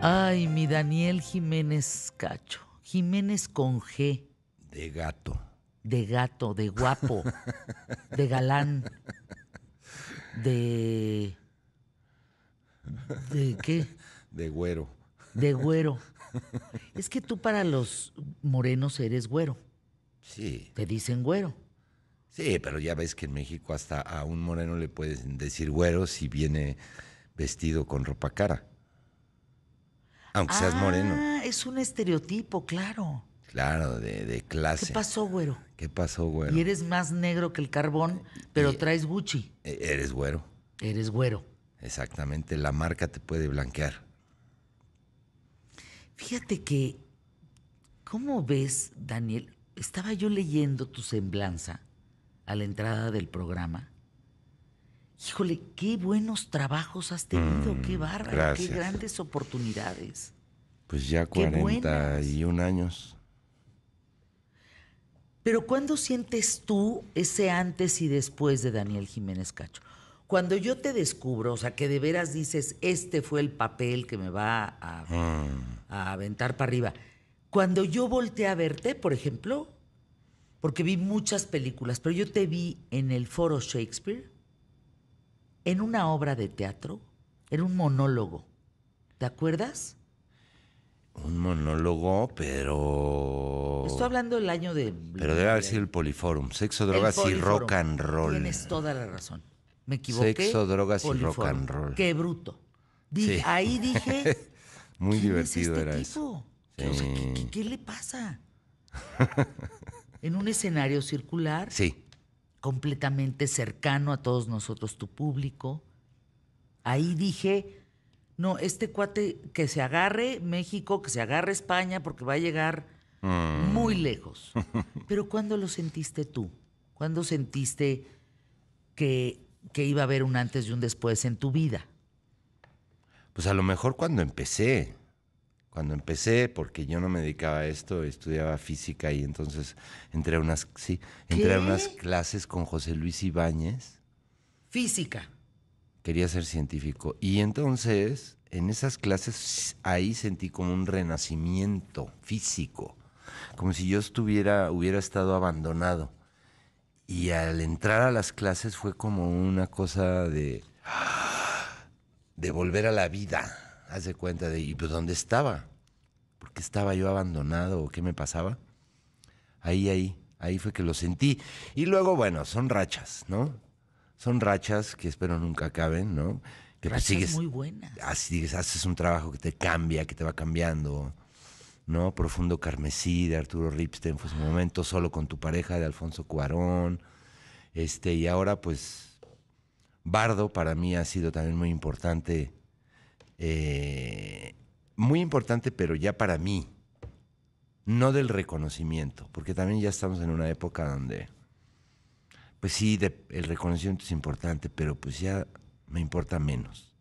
Ay, mi Daniel Jiménez Cacho. Jiménez con G. De gato. De gato, de guapo, de galán, de... ¿De qué? De güero. De güero. Es que tú para los morenos eres güero. Sí. Te dicen güero. Sí, pero ya ves que en México hasta a un moreno le puedes decir güero si viene vestido con ropa cara aunque seas moreno. Ah, es un estereotipo, claro. Claro, de, clase. ¿Qué pasó, güero? ¿Qué pasó, güero? Y eres más negro que el carbón, pero eh, traes Gucci. E, eres güero. Eres güero. Exactamente, la marca te puede blanquear. Fíjate que, ¿cómo ves, Daniel? Estaba yo leyendo tu semblanza a la entrada del programa Híjole, qué buenos trabajos has tenido, qué mm, bárbaro, qué grandes oportunidades. Pues ya 41 años. Pero ¿cuándo sientes tú ese antes y después de Daniel Jiménez Cacho? Cuando yo te descubro, o sea, que de veras dices, este fue el papel que me va a, mm. a aventar para arriba. Cuando yo volteé a verte, por ejemplo, porque vi muchas películas, pero yo te vi en el Foro Shakespeare en una obra de teatro, era un monólogo. ¿Te acuerdas? Un monólogo, pero. Estoy hablando del año de. Pero debe haber sido el Poliforum. Sexo, drogas y rock and roll. Tienes toda la razón. Me equivoqué. Sexo, drogas y rock and roll. Qué bruto. Ahí dije. Muy divertido era eso. qué, le pasa? en un escenario circular. Sí completamente cercano a todos nosotros, tu público. Ahí dije, no, este cuate que se agarre México, que se agarre España, porque va a llegar mm. muy lejos. Pero ¿cuándo lo sentiste tú? ¿Cuándo sentiste que, que iba a haber un antes y un después en tu vida? Pues a lo mejor cuando empecé cuando empecé, porque yo no me dedicaba a esto, estudiaba física y entonces entré a unas, entré unas clases con José Luis Ibáñez. Física. Quería ser científico. Y entonces, en esas clases, ahí sentí como un renacimiento físico, como si yo estuviera, hubiera estado abandonado. Y al entrar a las clases fue como una cosa de, de volver a la vida hace cuenta de, ¿y pues dónde estaba? ¿Por qué estaba yo abandonado qué me pasaba? Ahí, ahí, ahí fue que lo sentí. Y luego, bueno, son rachas, ¿no? Son rachas que espero nunca acaben, ¿no? Que pues rachas sigues, muy buenas. Así, ah, haces un trabajo que te cambia, que te va cambiando, ¿no? Profundo Carmesí de Arturo Ripstein fue su momento, solo con tu pareja de Alfonso Cuarón. Este, y ahora, pues, Bardo para mí ha sido también muy importante eh, muy importante, pero ya para mí, no del reconocimiento, porque también ya estamos en una época donde, pues sí, el reconocimiento es importante, pero pues ya me importa menos.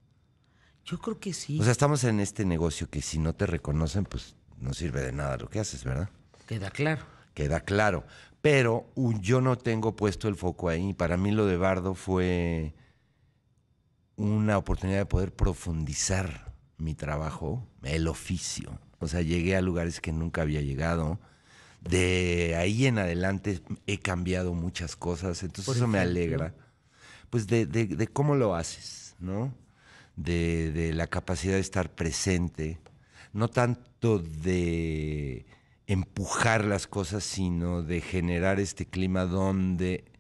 Yo creo que sí. O sea, estamos en este negocio que si no te reconocen, pues no sirve de nada lo que haces, ¿verdad? Queda claro. Queda claro. Pero yo no tengo puesto el foco ahí. Para mí lo de Bardo fue una oportunidad de poder profundizar mi trabajo, el oficio. O sea, llegué a lugares que nunca había llegado. De ahí en adelante he cambiado muchas cosas, entonces eso me alegra. Pues de, cómo lo haces, ¿no? de la capacidad de estar presente, no tanto de empujar las cosas, sino de generar este clima donde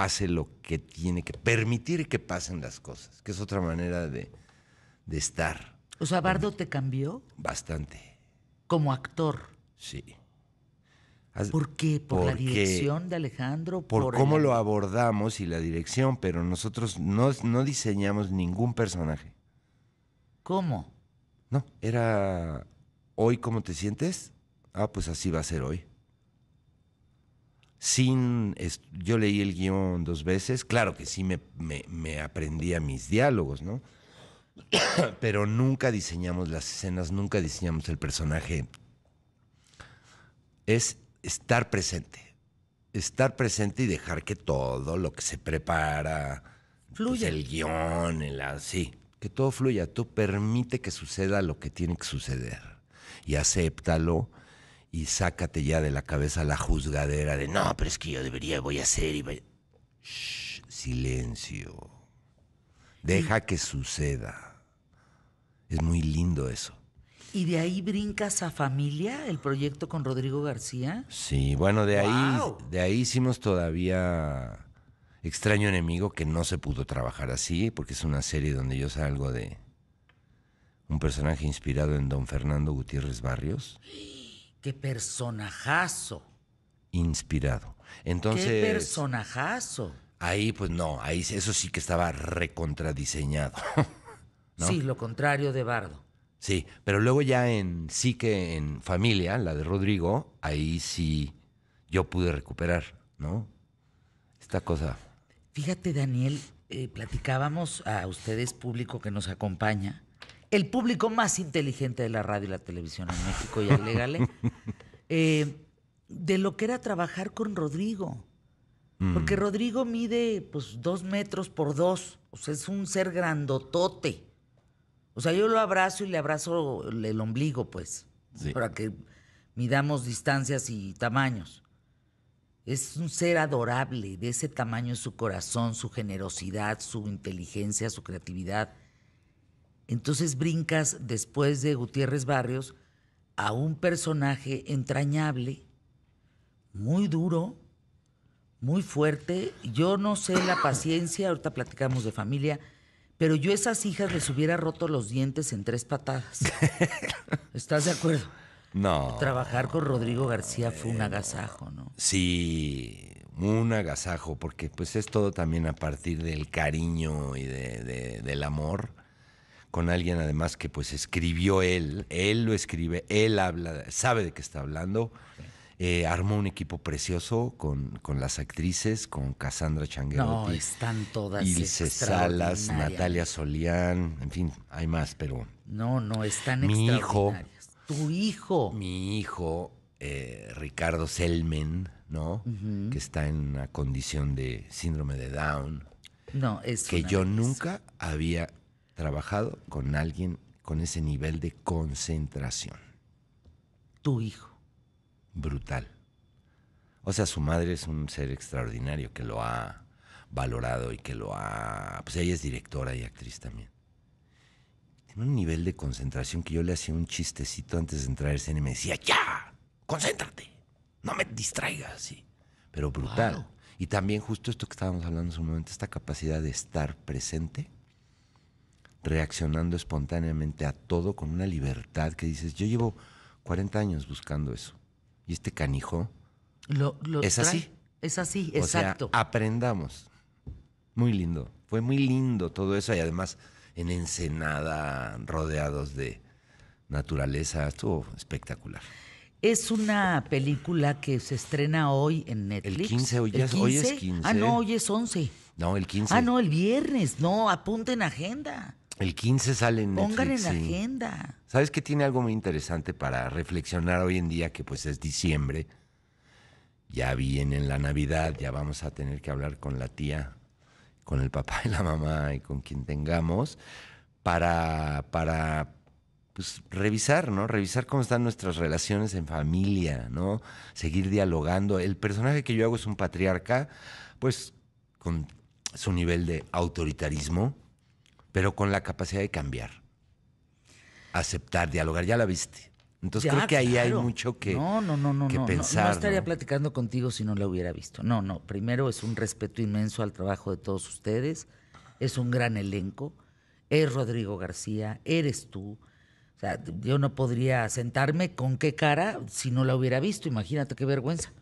pase lo que tiene que, permitir que pasen las cosas, que es otra manera de, estar. O sea, Bardo te cambió. Bastante. Como actor. Sí. ¿Por qué? ¿Por la dirección de Alejandro? Por, cómo lo abordamos y la dirección, pero nosotros no, no diseñamos ningún personaje. ¿Cómo? No, era hoy cómo te sientes. Ah, pues así va a ser hoy sin, yo leí el guión dos veces, claro que sí me, me, a mis diálogos, ¿no? Pero nunca diseñamos las escenas, nunca diseñamos el personaje. Es estar presente, estar presente y dejar que todo lo que se prepara, fluya. Pues, el guión, así, que todo fluya, tú permite que suceda lo que tiene que suceder y acéptalo y sácate ya de la cabeza la juzgadera de no, pero es que yo debería, voy a hacer y silencio. Deja que suceda. Es muy lindo eso. ¿Y de ahí brincas a familia, el proyecto con Rodrigo García? Sí, bueno, de ahí, de ahí hicimos todavía Extraño Enemigo, que no se pudo trabajar así, porque es una serie donde yo salgo de un personaje inspirado en don Fernando Gutiérrez Barrios. Qué personajazo. Inspirado. Entonces. Qué personajazo. Ahí, pues no, ahí eso sí que estaba recontradiseñado. Sí, lo contrario de Bardo. Sí, pero luego ya en sí que en familia, la de Rodrigo, ahí sí yo pude recuperar, ¿no? Esta cosa. Fíjate, Daniel, eh, platicábamos a ustedes, público que nos acompaña, el público más inteligente de la radio y la televisión en México, y legales eh, de lo que era trabajar con Rodrigo. Mm. Porque Rodrigo mide pues dos metros por dos. O sea, es un ser grandotote. O sea, yo lo abrazo y le abrazo el, ombligo, pues. Para que midamos distancias y tamaños. Es un ser adorable, de ese tamaño su corazón, su generosidad, su inteligencia, su creatividad. Entonces brincas después de Gutiérrez Barrios a un personaje entrañable, muy duro, muy fuerte. Yo no sé la paciencia, ahorita platicamos de familia, pero yo esas hijas les hubiera roto los dientes en tres patadas. ¿Estás de acuerdo? No. Trabajar con Rodrigo García fue un eh, agasajo, ¿no? Sí, un agasajo, porque pues es todo también a partir del cariño y del amor con alguien además que pues escribió él, él lo escribe, él habla, sabe de qué está hablando. Eh, armó un equipo precioso con, con las actrices, con Cassandra Changuerotti. No, están todas Ilse Salas, Natalia Solián, en fin, hay más, pero... No, no, están mi hijo, tu hijo. Mi hijo, eh, Ricardo Selmen, ¿no? Que está en una condición de síndrome de Down. No, es que yo nunca había trabajado con alguien con ese nivel de concentración. Tu hijo. Brutal. O sea, su madre es un ser extraordinario que lo ha valorado y que lo ha... Pues ella es directora y actriz también. Tiene un nivel de concentración que yo le hacía un chistecito antes de entrar al cine y me decía, ya, concéntrate, no me distraigas, Pero brutal. Y también justo esto que estábamos hablando en su momento, esta capacidad de estar presente reaccionando espontáneamente a todo con una libertad que dices, yo llevo 40 años buscando eso. Y este canijo es así. Es así, o exacto. Sea, aprendamos. Muy lindo. Fue muy lindo todo eso y además en Ensenada, rodeados de naturaleza, estuvo espectacular. Es una película que se estrena hoy en Netflix. El 15, hoy, 15? Ah, no, hoy es 11. No, el 15. Ah, no, el viernes. No, apunten agenda. El 15 sale en Netflix. en la agenda. ¿Sabes qué tiene algo muy interesante para reflexionar hoy en día que pues es diciembre? Ya viene la Navidad, ya vamos a tener que hablar con la tía, con el papá y la mamá y con quien tengamos para, para pues, revisar, ¿no? Revisar cómo están nuestras relaciones en familia, ¿no? Seguir dialogando. El personaje que yo hago es un patriarca, pues con su nivel de autoritarismo, pero con la capacidad de cambiar, aceptar, dialogar, ya la viste. Entonces creo que ahí hay mucho que, no, no, no, no, pensar. No, no estaría platicando contigo si no la hubiera visto. No, no. Primero es un respeto inmenso al trabajo de todos ustedes. Es un gran elenco. Es Rodrigo García, eres tú. O sea, yo no podría sentarme con qué cara si no la hubiera visto. Imagínate qué vergüenza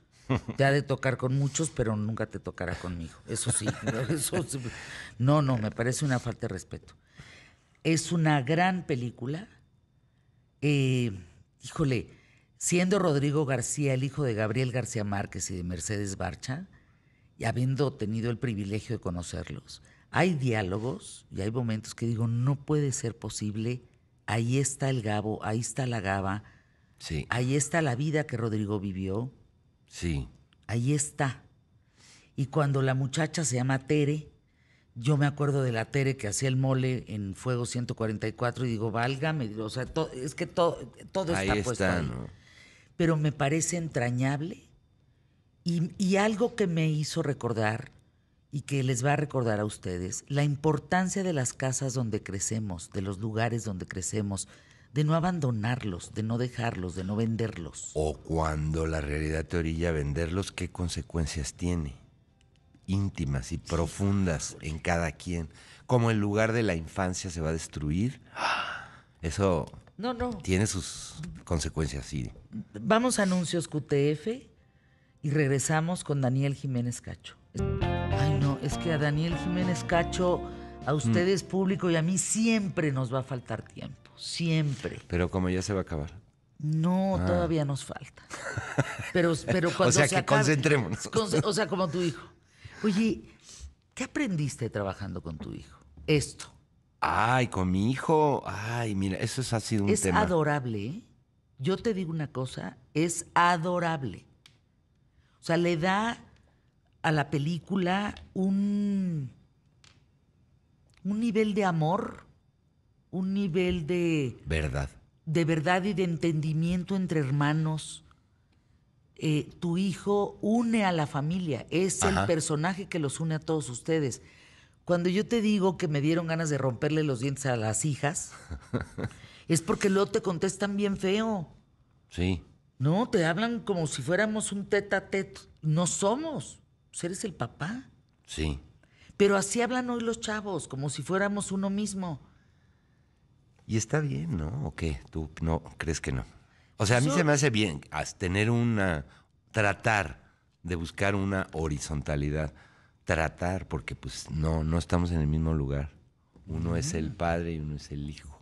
ha de tocar con muchos, pero nunca te tocará conmigo. Eso sí, No, no, me parece una falta de respeto. Es una gran película. Eh, híjole, siendo Rodrigo García el hijo de Gabriel García Márquez y de Mercedes Barcha, y habiendo tenido el privilegio de conocerlos, hay diálogos y hay momentos que digo, no puede ser posible, ahí está el Gabo, ahí está la Gaba, sí. ahí está la vida que Rodrigo vivió, Sí. Ahí está. Y cuando la muchacha se llama Tere, yo me acuerdo de la Tere que hacía el mole en Fuego 144 y digo, válgame, es que todo, está puesto ahí. Pero me parece entrañable y, y algo que me hizo recordar y que les va a recordar a ustedes la importancia de las casas donde crecemos, de los lugares donde crecemos, de no abandonarlos, de no dejarlos, de no venderlos. O cuando la realidad te orilla a venderlos, ¿qué consecuencias tiene? íntimas y profundas en cada quien. Como el lugar de la infancia se va a destruir. Eso no, no. tiene sus consecuencias, sí. Vamos a anuncios QTF y regresamos con Daniel Jiménez Cacho. Ay, no, es que a Daniel Jiménez Cacho a mm. ustedes, público, y a mí siempre nos va a faltar tiempo, siempre. Pero como ya se va a acabar. No, ah. todavía nos falta. Pero, pero cuando o sea, que concentrémonos. o sea, como tu hijo. Oye, ¿qué aprendiste trabajando con tu hijo? Esto. Ay, con mi hijo. Ay, mira, eso ha sido un tema. Es adorable, ¿eh? Yo te digo una cosa, es adorable. O sea, le da a la película un un nivel de amor, un nivel de... Verdad. De verdad y de entendimiento entre hermanos. Eh, tu hijo une a la familia, es el personaje que los une a todos ustedes. Cuando yo te digo que me dieron ganas de romperle los dientes a las hijas, es porque luego te contestan bien feo. Sí. No, te hablan como si fuéramos un tete a No somos. eres el papá. Sí. Pero así hablan hoy los chavos, como si fuéramos uno mismo. Y está bien, ¿no? ¿O qué? ¿Tú no crees que no? O sea, a mí se me hace bien tener una. tratar de buscar una horizontalidad. Tratar, porque pues no, no estamos en el mismo lugar. Uno es el mm. padre y uno es el hijo.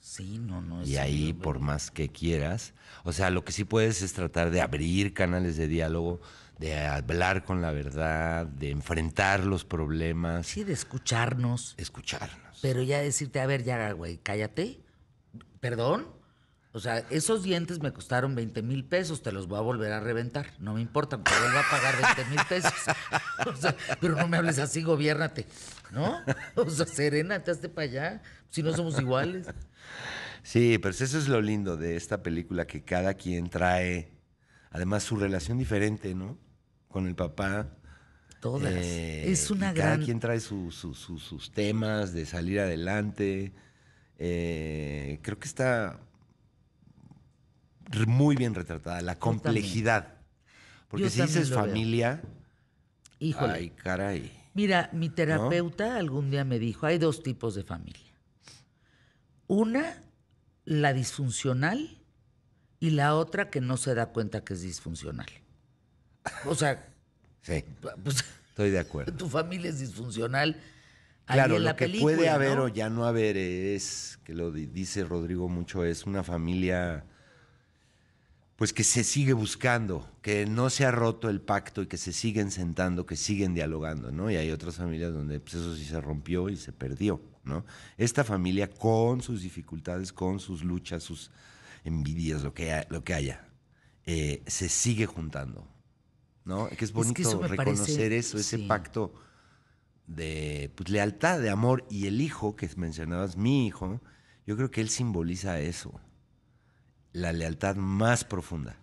Sí, no, no Y ahí, por más que quieras, o sea, lo que sí puedes es tratar de abrir canales de diálogo, de hablar con la verdad, de enfrentar los problemas. Sí, de escucharnos. Escucharnos. Pero ya decirte, a ver, ya, güey, cállate. Perdón, o sea, esos dientes me costaron 20 mil pesos, te los voy a volver a reventar. No me importa, me vuelvo a pagar 20 mil pesos. pero no me hables así, gobiérnate. ¿No? O sea, serénate, hazte para allá. Si no somos iguales. Sí, pero eso es lo lindo de esta película, que cada quien trae, además, su relación diferente, ¿no? Con el papá. Todas. Eh, es una gran. Cada quien trae sus temas de salir adelante. Eh, creo que está muy bien retratada, la complejidad. Porque si dices familia, Híjole. ay, caray. Mira, mi terapeuta algún día me dijo, hay dos tipos de familia. Una, la disfuncional, y la otra que no se da cuenta que es disfuncional. O sea, sí, pues, estoy de acuerdo. Tu familia es disfuncional. Claro, lo que puede haber o ya no haber es, que lo dice Rodrigo mucho, es una familia pues que se sigue buscando, que no se ha roto el pacto y que se siguen sentando, que siguen dialogando, ¿no? Y hay otras familias donde pues, eso sí se rompió y se perdió, ¿no? Esta familia con sus dificultades, con sus luchas, sus envidias, lo que, lo que haya, eh, se sigue juntando, ¿no? Que es bonito reconocer eso, ese pacto de pues, lealtad, de amor. Y el hijo que mencionabas, mi hijo, yo creo que él simboliza eso la lealtad más profunda.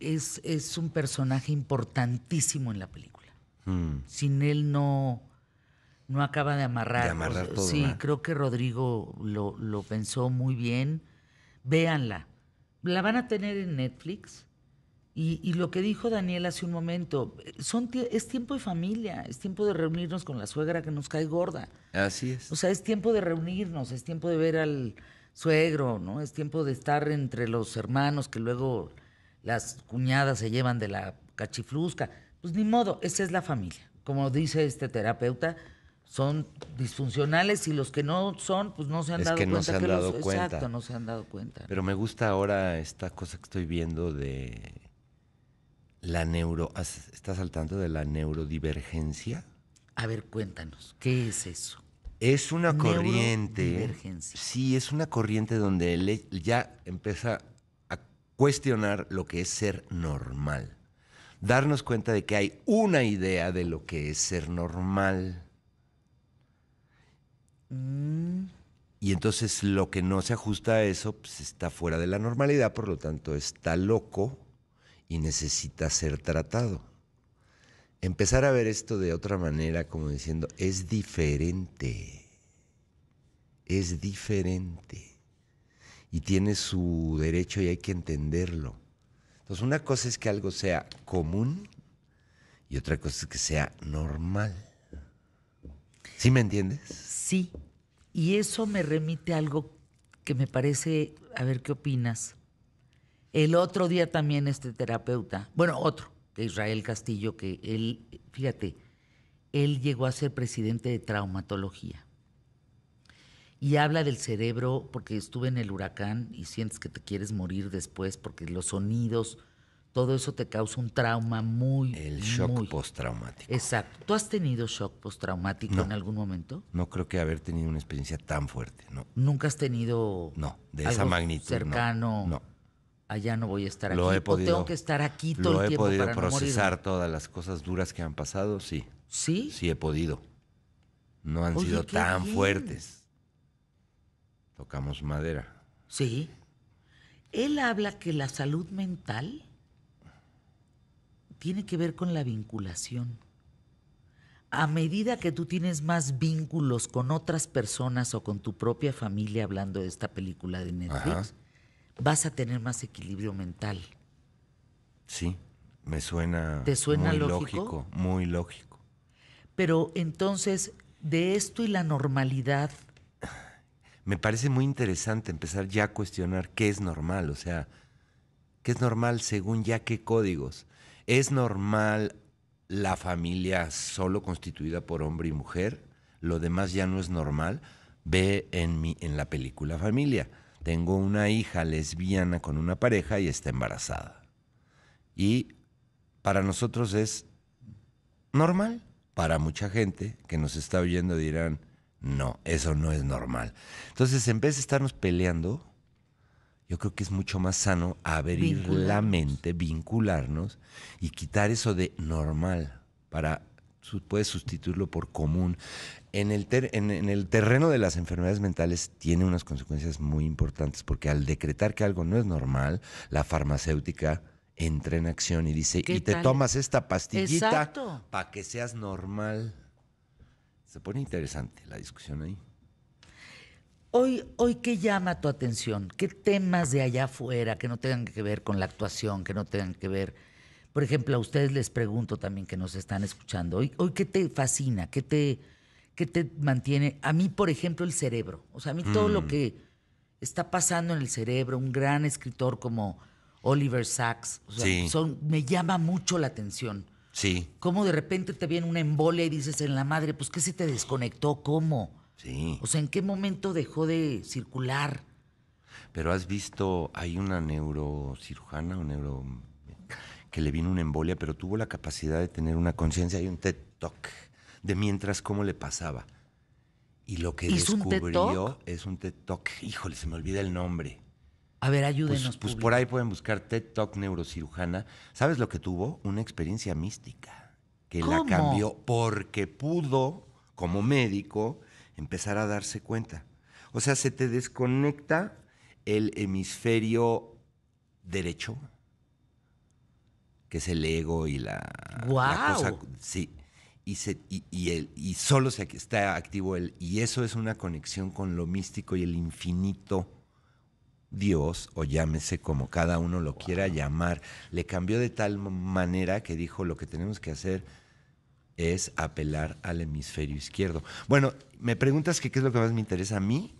Es, es un personaje importantísimo en la película. Hmm. Sin él no, no acaba de amarrar. sí, creo que Rodrigo lo, pensó muy bien. Véanla. La van a tener en Netflix. Y, y lo que dijo Daniel hace un momento, son es tiempo de familia, es tiempo de reunirnos con la suegra que nos cae gorda. Así es. O sea, es tiempo de reunirnos, es tiempo de ver al, suegro, ¿no? Es tiempo de estar entre los hermanos que luego las cuñadas se llevan de la cachiflusca. Pues ni modo, esa es la familia. Como dice este terapeuta, son disfuncionales y los que no son, pues no se han dado que no cuenta. Se han que dado cuenta. Exacto, no se han dado cuenta. Pero me gusta ahora esta cosa que estoy viendo de la neuro. ¿Estás al de la neurodivergencia? A ver, cuéntanos, ¿qué es eso? Es una corriente. Sí, es una corriente donde él ya empieza a cuestionar lo que es ser normal. Darnos cuenta de que hay una idea de lo que es ser normal. Mm. Y entonces lo que no se ajusta a eso pues está fuera de la normalidad, por lo tanto está loco y necesita ser tratado empezar a ver esto de otra manera, como diciendo, es diferente, es diferente. Y tiene su derecho y hay que entenderlo. Entonces, una cosa es que algo sea común y otra cosa es que sea normal. ¿Sí me entiendes? Sí. Y eso me remite a algo que me parece, a ver qué opinas. El otro día también este terapeuta, bueno, otro, Israel Castillo, que él, fíjate, él llegó a ser presidente de traumatología. Y habla del cerebro, porque estuve en el huracán y sientes que te quieres morir después, porque los sonidos, todo eso te causa un trauma muy... El shock postraumático. Exacto. ¿Tú has tenido shock postraumático en algún momento? No creo que haber tenido una experiencia tan fuerte, ¿no? ¿Nunca has tenido... No, de esa magnitud. Cercano. no allá no voy a estar aquí, he tengo que estar aquí todo el tiempo. He podido para procesar todas las cosas duras que han pasado, sí. ¿Sí? Sí he podido. No han sido tan fuertes. Tocamos madera. Sí. Él habla que la salud mental tiene que ver con la vinculación. A medida que tú tienes más vínculos con otras personas o con tu propia familia, hablando de esta película de Netflix, vas a tener más equilibrio mental. Sí, me suena, ¿Te suena muy lógico? lógico, muy lógico. Pero entonces, de esto y la normalidad. Me parece muy interesante empezar ya a cuestionar qué es normal, o sea, qué es normal según ya qué códigos. ¿Es normal la familia solo constituida por hombre y mujer? Lo demás ya no es normal. Ve en, mi, en la película Familia tengo una hija lesbiana con una pareja y está embarazada. Y para nosotros es normal. Para mucha gente que nos está oyendo dirán, no, eso no es normal. Entonces, en vez de estarnos peleando, yo creo que es mucho más sano abrir la mente, vincularnos y quitar eso de normal para puedes sustituirlo por común en el, terreno de las enfermedades mentales tiene unas consecuencias muy importantes, porque al decretar que algo no es normal, la farmacéutica entra en acción y dice, y te tomas esta pastillita para que seas normal. Se pone interesante la discusión ahí. Hoy, hoy, ¿qué llama tu atención? ¿Qué temas de allá afuera que no tengan que ver con la actuación, que no tengan que ver... Por ejemplo, a ustedes les pregunto también que nos están escuchando, hoy, hoy ¿qué te fascina? ¿Qué te ¿Qué te mantiene. A mí, por ejemplo, el cerebro. O sea, a mí todo lo mm. que está pasando en el cerebro, un gran escritor como Oliver Sacks, me llama mucho la atención. Sí. Cómo de repente te viene una embolia y dices en la madre, pues ¿qué se te desconectó? ¿Cómo? Sí. O sea, ¿en qué momento dejó de circular? Pero has visto, hay una neurocirujana un neuro que le vino una embolia, pero tuvo la capacidad de tener una conciencia. y un TED Talk de mientras cómo le pasaba. Y lo que descubrió es un TED Talk. Híjole, se me olvida el nombre. A ver, ayúdenos. Pues, pues por ahí pueden buscar TED Talk neurocirujana. ¿Sabes lo que tuvo? Una experiencia mística que la cambió porque pudo, como médico, empezar a darse cuenta. O sea, se te desconecta el hemisferio derecho, que es el ego y la, wow. la cosa. Sí, y, y, solo está activo él. Y eso es una conexión con lo místico y el infinito Dios, o llámese como cada uno lo quiera llamar. Le cambió de tal manera que dijo lo que tenemos que hacer es apelar al hemisferio izquierdo. Bueno, me preguntas que qué es lo que más me interesa a mí,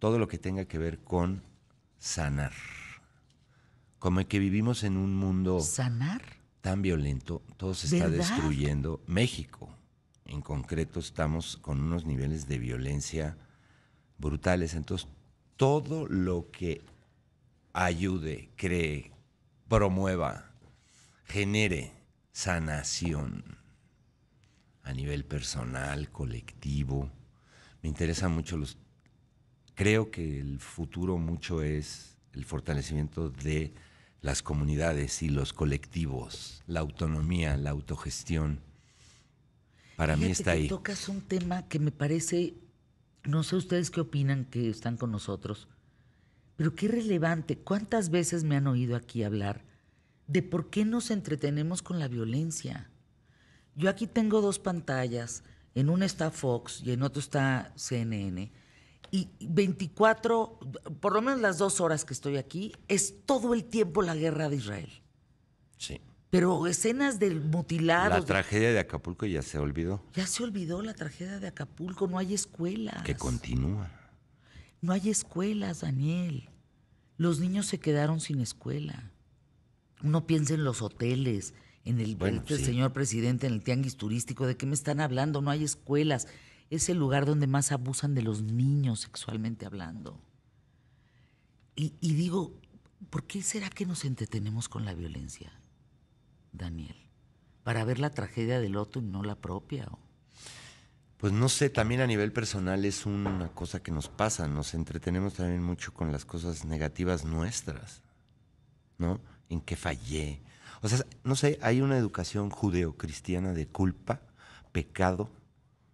todo lo que tenga que ver con sanar. Como que vivimos en un mundo... ¿Sanar? tan violento, todo se está destruyendo. México, en concreto, estamos con unos niveles de violencia brutales. Entonces, todo lo que ayude, cree, promueva, genere sanación a nivel personal, colectivo. Me interesa mucho los... Creo que el futuro mucho es el fortalecimiento de las comunidades y los colectivos, la autonomía, la autogestión. Para mí está ahí. Tocas un tema que me parece, no sé ustedes qué opinan que están con nosotros, pero qué relevante. ¿Cuántas veces me han oído aquí hablar de por qué nos entretenemos con la violencia? Yo aquí tengo dos pantallas, en una está Fox y en otro está CNN y 24, por lo menos las dos horas que estoy aquí, es todo el tiempo la guerra de Israel. Sí. Pero escenas del mutilado. La tragedia de Acapulco ya se olvidó. Ya se olvidó la tragedia de Acapulco, no hay escuelas. Que continúa. No hay escuelas, Daniel. Los niños se quedaron sin escuela. Uno piensa en los hoteles, en el este señor presidente, en el tianguis turístico, ¿de qué me están hablando? No hay escuelas es el lugar donde más abusan de los niños sexualmente hablando. Y, digo, ¿por qué será que nos entretenemos con la violencia, Daniel? ¿Para ver la tragedia del otro y no la propia? Pues no sé, también a nivel personal es una cosa que nos pasa, nos entretenemos también mucho con las cosas negativas nuestras, ¿no? En qué fallé. O sea, no sé, hay una educación judeocristiana de culpa, pecado,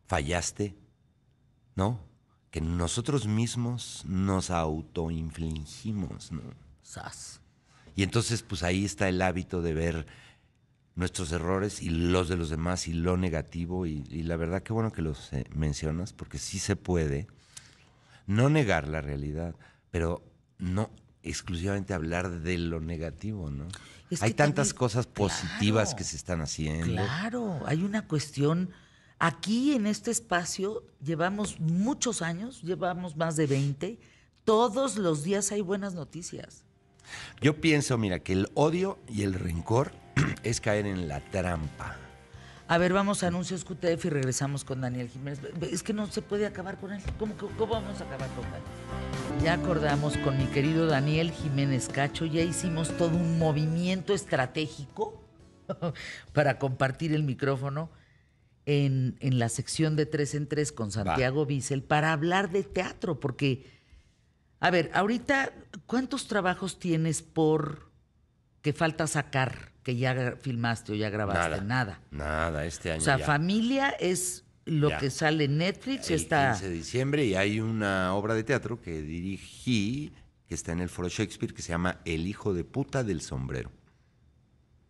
fallaste, ¿no? Que nosotros mismos nos autoinfligimos, ¿no? Sas. Y entonces, pues ahí está el hábito de ver nuestros errores y los de los demás y lo negativo. Y, la verdad, qué bueno que los eh, mencionas, porque sí se puede no negar la realidad, pero no exclusivamente hablar de lo negativo, ¿no? hay tantas cosas positivas que se están haciendo. Claro, hay una cuestión Aquí en este espacio llevamos muchos años, llevamos más de 20, todos los días hay buenas noticias. Yo pienso, mira, que el odio y el rencor es caer en la trampa. A ver, vamos a anuncios QTF y regresamos con Daniel Jiménez. Es que no se puede acabar con él. ¿Cómo, vamos a acabar con él? Ya acordamos con mi querido Daniel Jiménez Cacho, ya hicimos todo un movimiento estratégico para compartir el micrófono en, la sección de tres en tres con Santiago Bissell para hablar de teatro, porque, a ver, ahorita, ¿cuántos trabajos tienes por que falta sacar, que ya filmaste o ya grabaste? Nada. Nada, este año. O sea, familia es lo que sale en Netflix. El está... 15 de diciembre y hay una obra de teatro que dirigí, que está en el Foro Shakespeare, que se llama El hijo de puta del sombrero.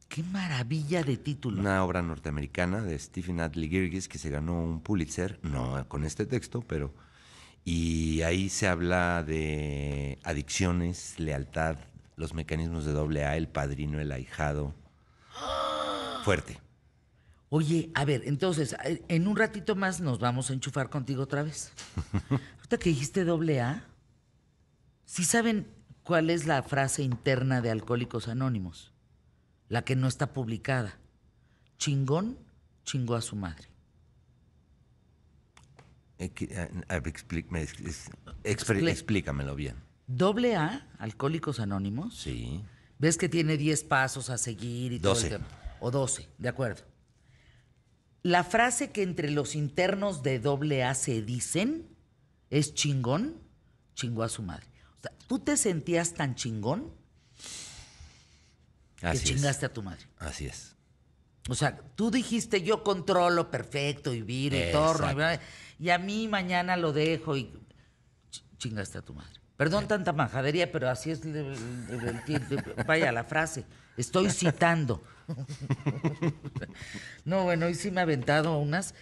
Qué maravilla de título. Una obra norteamericana de Stephen Adley Girgis que se ganó un Pulitzer, no con este texto, pero. Y ahí se habla de adicciones, lealtad, los mecanismos de doble A, el padrino, el ahijado. Fuerte. Oye, a ver, entonces, en un ratito más nos vamos a enchufar contigo otra vez. Ahorita que dijiste doble A, ¿sí saben cuál es la frase interna de Alcohólicos Anónimos? la que no está publicada. Chingón chingó a su madre. Eh, explícamelo bien. Doble A, Alcohólicos Anónimos. Sí. Ves que tiene 10 pasos a seguir y todo el O 12, de acuerdo. La frase que entre los internos de doble A se dicen es chingón, chingó a su madre. O sea, tú te sentías tan chingón que chingaste a tu madre. Así es. O sea, tú dijiste yo controlo perfecto y viro y torno. Y, a mí mañana lo dejo y chingaste a tu madre. Perdón tanta majadería, pero así es. Vaya la frase. Estoy citando. no, bueno, hoy sí me ha aventado unas.